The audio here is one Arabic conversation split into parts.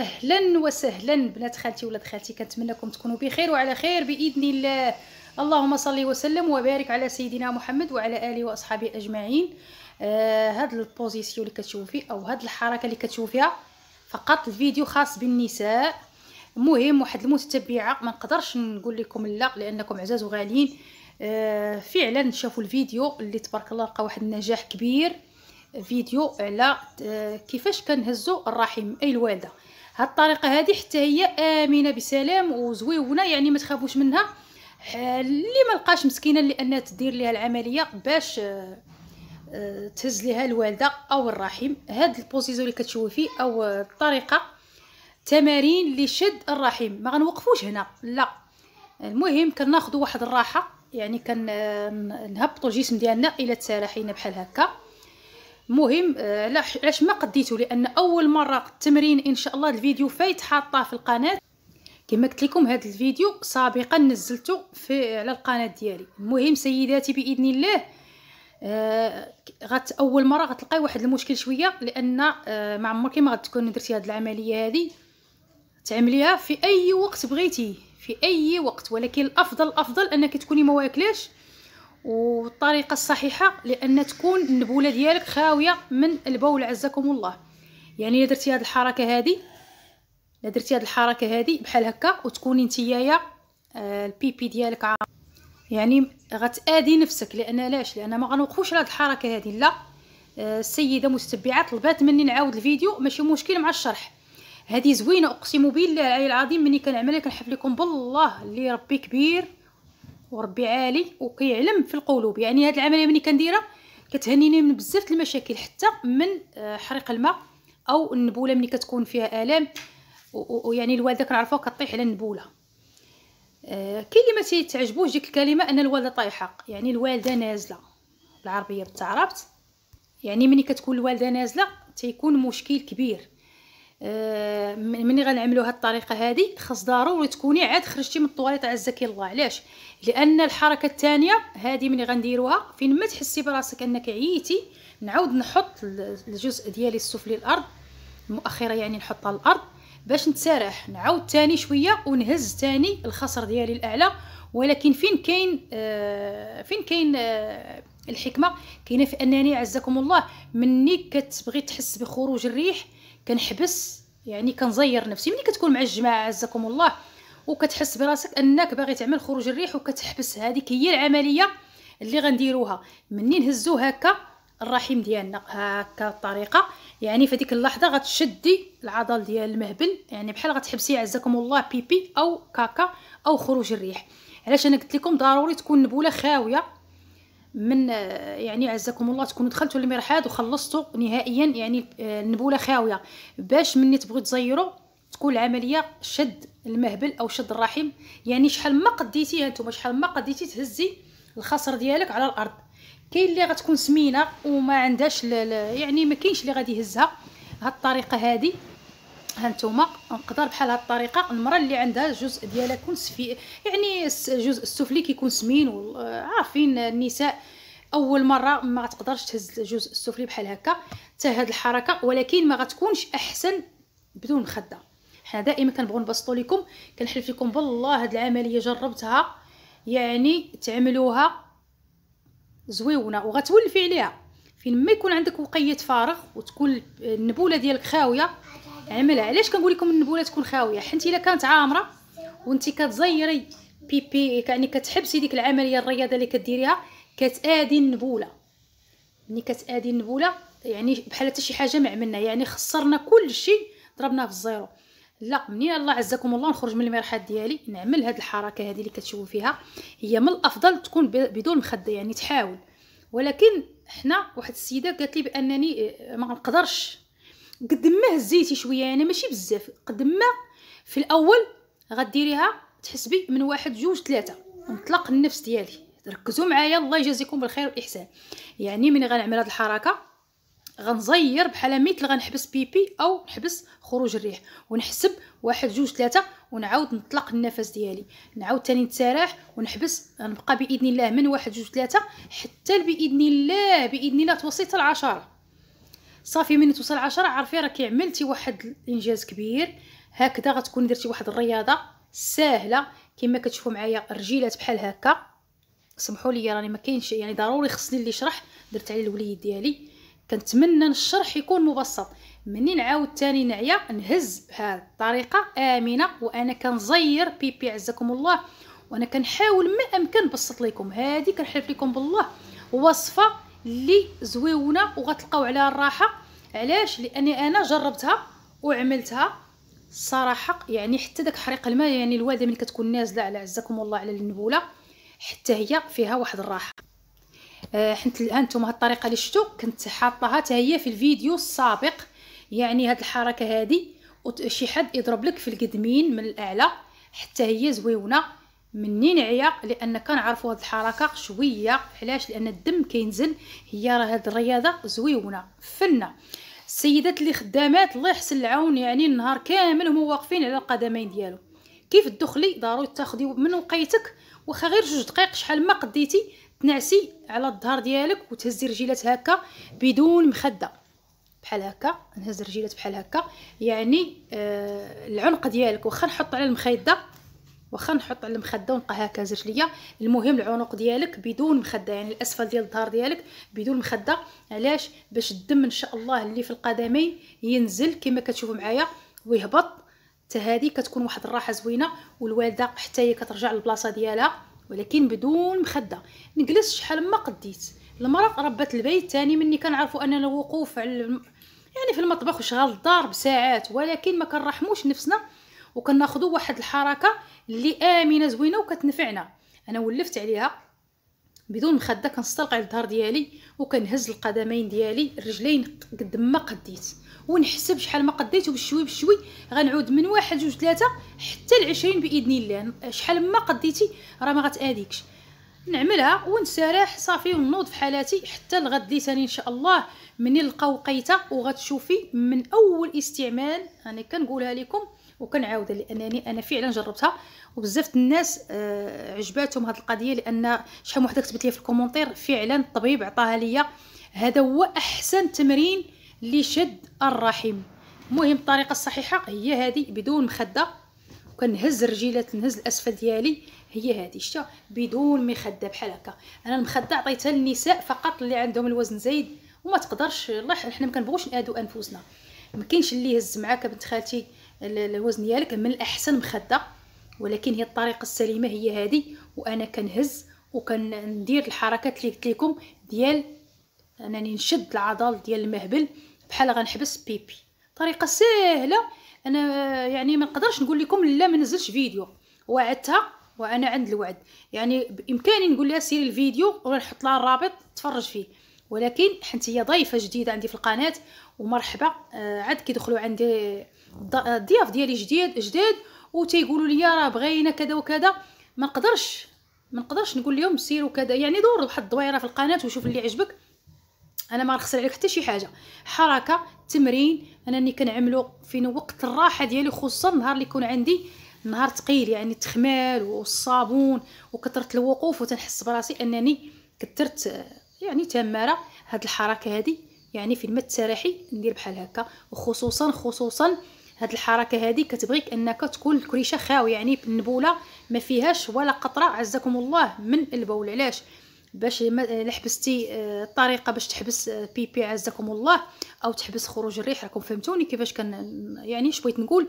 اهلا وسهلا بنات خالتي ولاد خالتي كنتمنىكم تكونوا بخير وعلى خير باذن الله اللهم صل وسلم وبارك على سيدنا محمد وعلى اله واصحابه اجمعين آه هاد البوزيسيون اللي كتشوفي او هاد الحركه اللي كتشوفيها فقط الفيديو خاص بالنساء مهم واحد المتتبعه ما نقدرش نقول لكم لا لانكم عزاز وغاليين آه فعلا شافوا الفيديو اللي تبارك الله لقى واحد النجاح كبير فيديو على آه، كيفاش كنهزوا الرحم اي الوالده هاد الطريقه هذه حتى هي امنه بسلام وزويونه يعني ما تخافوش منها اللي ما لقاش مسكينه لانها تدير ليها العمليه باش آه، آه، تهز ليها الوالده او الرحم هاد البوزيزو اللي كتشوفي فيه او الطريقه تمارين لشد الرحم ما غنوقفوش هنا لا المهم كناخذ واحد الراحه يعني كنهبطوا الجسم ديالنا الى تسارحينا بحال هكا مهم آه، علاش ما قديتو لان اول مره التمرين ان شاء الله الفيديو فايت حاطاه في القناه كما قلت لكم هذا الفيديو سابقا نزلته في على القناه ديالي المهم سيداتي باذن الله آه غت اول مره غتلقاي واحد المشكل شويه لان آه، ما عمرك ما غتكون درتي هذه العمليه هذه تعمليها في اي وقت بغيتي في اي وقت ولكن الافضل الافضل انك تكوني ما واكلاش والطريقه الصحيحه لان تكون النبوله ديالك خاويه من البول عزكم الله يعني الا درتي هذه الحركه هذه الا درتي هذه الحركه هذه بحال هكا وتكوني نتيايا آه، البيبي ديالك عام يعني غتادي نفسك لان لاش لان ما غنوقفوش على هذه الحركه هذه لا آه، السيده مستبعه طلبات مني نعاود الفيديو ماشي مشكل مع الشرح هذه زوينه اقسم بالله العلي العظيم مني كنعملها كنحلف لكم بالله اللي ربي كبير وربي عالي وكيعلم في القلوب يعني هاد العمليه ملي كنديرها كتهنيني من بزاف المشاكل حتى من آه، حريق الماء او النبوله ملي كتكون فيها الام ويعني الوالده كنعرفوها كطيح على النبوله آه، كاين اللي ما تيتعجبوش ديك الكلمه ان الوالده طايحه يعني الوالده نازله بالعربيه بالتعربت يعني ملي كتكون الوالده نازله تيكون مشكل كبير آه، ملي غنعملوا هاد الطريقه هذه خاص ضروري تكوني عاد خرجتي من الطواليط عزك الله علاش لان الحركه الثانيه هذه ملي غنديروها فين ما تحسي براسك انك عييتي نعاود نحط الجزء ديالي السفلي الارض المؤخره يعني نحطها الارض باش نتسارح نعاود تاني شويه ونهز تاني الخصر ديالي الاعلى ولكن فين كاين آه فين كاين آه الحكمه كاينه في انني عزكم الله مني كتبغي تحس بخروج الريح كنحبس يعني كنزير نفسي ملي كتكون مع الجماعه عزكم الله وكتحس براسك انك باغي تعمل خروج الريح وكتحبس هذيك هي العمليه اللي غنديروها مني نهزو هكا الرحم ديالنا هكا الطريقه يعني في ديك اللحظه غتشدي العضل ديال المهبل يعني بحال غتحبسي عزكم الله بيبي او كاكا او خروج الريح علاش انا قلت لكم ضروري تكون نبوله خاويه من آه، يعني عزكم الله تكونوا دخلتوا المرحاض وخلصتوا نهائيا يعني النبوله آه، خاويه باش مني تبغي تزيروا تكون العمليه شد المهبل او شد الرحم يعني شحال ما قديتيها نتوما شحال ما قديتي تهزي الخصر ديالك على الارض كاين اللي غتكون سمينه وما عندهاش يعني ما كاينش اللي غادي يهزها هالطريقه الطريقه هذه هانتوما نقدر بحال هاد الطريقه المراه اللي عندها الجزء ديالها يكون سفي يعني الجزء السفلي كيكون سمين عارفين النساء اول مره ما تقدرش تهز الجزء السفلي بحال هكا حتى هاد الحركه ولكن ما غتكونش احسن بدون مخده حنا دائما كنبغوا نبسطوا لكم كنحلف لكم بالله هاد العمليه جربتها يعني تعملوها زويونه وغتولفي عليها فين ما يكون عندك وقيه فارغ وتكون النبوله ديالك خاويه عملها علاش كنقول لكم النبوله تكون خاويه حيت الا كانت عامره وانت كتزيري بيبي يعني كتحبسي ديك العمليه الرياضه اللي كديريها كتادي النبوله ملي يعني كتادي النبوله يعني بحال حتى شي حاجه ما عملنا يعني خسرنا كل شيء ضربناه في الزيرو لا منين الله عزكم الله نخرج من المرحله ديالي نعمل هاد الحركه هذه اللي كتشوفوا فيها هي من الافضل تكون بدون مخده يعني تحاول ولكن حنا واحد السيده قالت لي بانني ما نقدرش قد ما هزيتي شويه انا ماشي بزاف قد ما في الاول غديريها تحسبي من واحد جوج ثلاثه نطلق النفس ديالي ركزوا معايا الله يجازيكم بالخير والاحسان يعني ملي غنعمل هاد الحركه غنزير بحال مثل غنحبس بيبي او نحبس خروج الريح ونحسب واحد جوج ثلاثه ونعاود نطلق النفس ديالي نعاود تاني نتسارح ونحبس نبقى باذن الله من واحد جوج ثلاثه حتى باذن الله باذن الله توصلت العشره صافي من توصل عشرة عارفه راكي عملتي واحد الانجاز كبير هكذا غتكوني درتي واحد الرياضه ساهله كما كتشوفوا معايا الرجيلات بحال هكا سمحوا لي راني ما كاينش يعني ضروري خصني اللي شرح درت عليه الوليد ديالي كنتمنى الشرح يكون مبسط منين نعاود تاني نعيا نهز بهذه الطريقه امنه وانا كنزير بيبي عزكم الله وانا كنحاول ما امكن نبسط لكم هذه كنحلف لكم بالله وصفه اللي زويونه وغتلقاو عليها الراحه علاش لاني انا جربتها وعملتها الصراحه يعني حتى داك حريق الماء يعني الواده ملي كتكون نازله على عزكم الله على النبوله حتى هي فيها واحد الراحه آه حنت الان نتوما هاد الطريقه اللي شفتو كنت حاطاها حتى هي في الفيديو السابق يعني هاد الحركه هادي وشي حد يضرب لك في القدمين من الاعلى حتى هي زويونه منين عيا لان كنعرفوا هاد الحركه شويه علاش لان الدم كينزل هي راه هاد الرياضه زويونه فنه السيدات اللي خدامات الله يحسن العون يعني النهار كامل هما واقفين على القدمين ديالو كيف تدخلي ضروري تاخدي من وقيتك واخا غير جوج دقائق شحال ما قديتي تنعسي على الظهر ديالك وتهزي رجيلات هكا بدون مخده بحال هكا نهز رجيلات بحال هكا يعني آه العنق ديالك واخا نحط على المخيده واخا نحط على المخده ونبقى هكا ليا المهم العنق ديالك بدون مخده يعني الاسفل ديال الظهر ديالك بدون مخده علاش باش الدم ان شاء الله اللي في القدمين ينزل كما كتشوفوا معايا ويهبط حتى هذه كتكون واحد الراحه زوينه والوالده حتى هي كترجع للبلاصه ديالها ولكن بدون مخده نجلس شحال ما قديت المراه ربات البيت ثاني مني كنعرفوا ان الوقوف على يعني في المطبخ وشغال الدار بساعات ولكن ما كنرحموش نفسنا وكناخذوا واحد الحركه اللي امنه زوينه وكتنفعنا انا ولفت عليها بدون مخده كنستلقى على الظهر ديالي وكنهز القدمين ديالي الرجلين قد ما قديت ونحسب شحال ما قديت بشوي بشوي غنعود من واحد جوج ثلاثه حتى العشرين باذن الله شحال ما قديتي راه ما غتاديكش نعملها ونسرح صافي ونوض في حالاتي حتى لغد لي ثاني ان شاء الله من نلقاو وقيته وغتشوفي من اول استعمال انا كنقولها لكم وكنعاودها لانني انا فعلا جربتها وبزاف الناس آه عجباتهم هذه القضيه لان شحال وحده كتبت لي في الكومونتير فعلا الطبيب عطاها ليا هذا هو احسن تمرين لشد الرحم المهم الطريقه الصحيحه هي هذه بدون مخده وكنهز الرجيلات نهز الاسفل ديالي هي هذه شتا بدون مخده بحال هكا انا المخده عطيتها للنساء فقط اللي عندهم الوزن زايد وما تقدرش الله حنا ما كنبغوش نادو انفسنا ما كاينش اللي يهز معاك بنت خالتي الوزن ديالك من الاحسن مخده ولكن هي الطريقه السليمه هي هذه وانا كنهز وكندير الحركات اللي قلت لكم ديال انني نشد العضل ديال المهبل بحال غنحبس بيبي طريقه سهله انا يعني ما نقدرش نقول لكم لا ما نزلش فيديو وعدتها وانا عند الوعد يعني بامكاني نقول لها سيري الفيديو ولا نحط لها الرابط تفرج فيه ولكن حنت هي ضيفه جديده عندي في القناه ومرحبا آه، عاد كيدخلوا عندي الضياف آه، ديالي جديد جداد وتيقولوا لي راه بغينا كذا وكذا ما نقدرش ما نقدرش نقول لهم سيروا كذا يعني دور واحد الدويره في القناه وشوف اللي عجبك انا ما نخسر عليك حتى شي حاجه حركه تمرين انا كنعملو فين وقت الراحه ديالي خصوصا النهار اللي يكون عندي نهار ثقيل يعني التخمال والصابون وكثرت الوقوف وتنحس براسي انني كثرت يعني تماره هاد الحركه هذه يعني في الماء التراحي ندير بحال هكا وخصوصا خصوصا هاد الحركه هذه كتبغيك انك تكون الكريشه خاوي يعني النبوله ما فيهاش ولا قطره عزكم الله من البول علاش باش لحبستي آه، الطريقه باش تحبس بيبي آه، عزكم الله او تحبس خروج الريح راكم فهمتوني كيفاش كان آه، يعني شبغيت نقول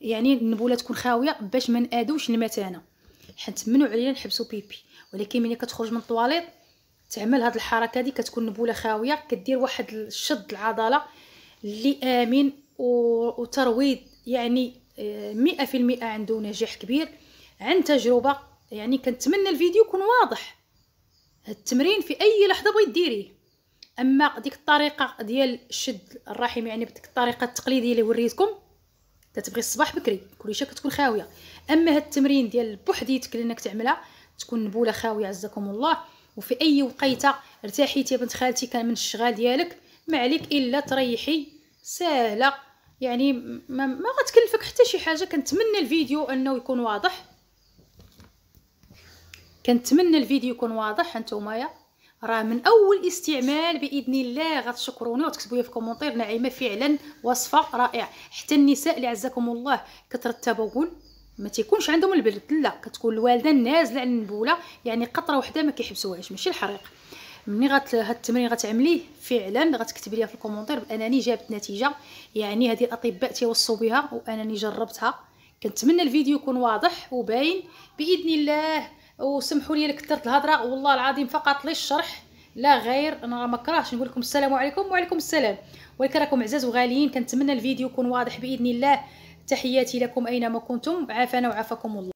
يعني النبوله تكون خاويه باش ما نادوش المتانه حيت منو علينا نحبسوا بيبي ولكن ملي كتخرج من الطواليط تعمل هاد الحركه دي كتكون نبوله خاويه كدير واحد الشد العضله اللي امن وترويض يعني مئة في المئة عنده نجاح كبير عن تجربة يعني كنتمنى الفيديو يكون واضح هاد التمرين في اي لحظه بغيت ديريه اما ديك الطريقه ديال شد الرحم يعني بديك الطريقه التقليديه اللي وريتكم تتبغي الصباح بكري كلشي كتكون خاويه اما هاد التمرين ديال بوحديتك اللي انك تعملها تكون نبوله خاويه عزكم الله وفي اي وقيته ارتاحيتي يا بنت خالتي كان من الشغال ديالك ما عليك الا تريحي ساهله يعني ما, ما غتكلفك حتى شي حاجه كنتمنى الفيديو انه يكون واضح كنتمنى الفيديو يكون واضح يا راه من اول استعمال باذن الله غتشكروني وتكتبوا في الكومونتير نعيمه فعلا وصفه رائعه حتى النساء اللي عزكم الله كثر التبول ما تيكونش عندهم البرد لا كتكون الوالده نازله على النبوله يعني قطره وحده ما كيحبسوهاش ماشي الحريق ملي غت هاد التمرين غتعمليه فعلا غتكتبي ليا في الكومونتير بانني جابت نتيجه يعني هذه الاطباء تيوصو بها وانني جربتها كنتمنى الفيديو يكون واضح وباين باذن الله وسمحوا لي كثرت الهضره والله العظيم فقط للشرح لا غير انا ما كرهش نقول لكم السلام عليكم وعليكم السلام ولكن راكم عزاز وغاليين كنتمنى الفيديو يكون واضح باذن الله تحياتي لكم اينما كنتم عافانا وعافاكم الله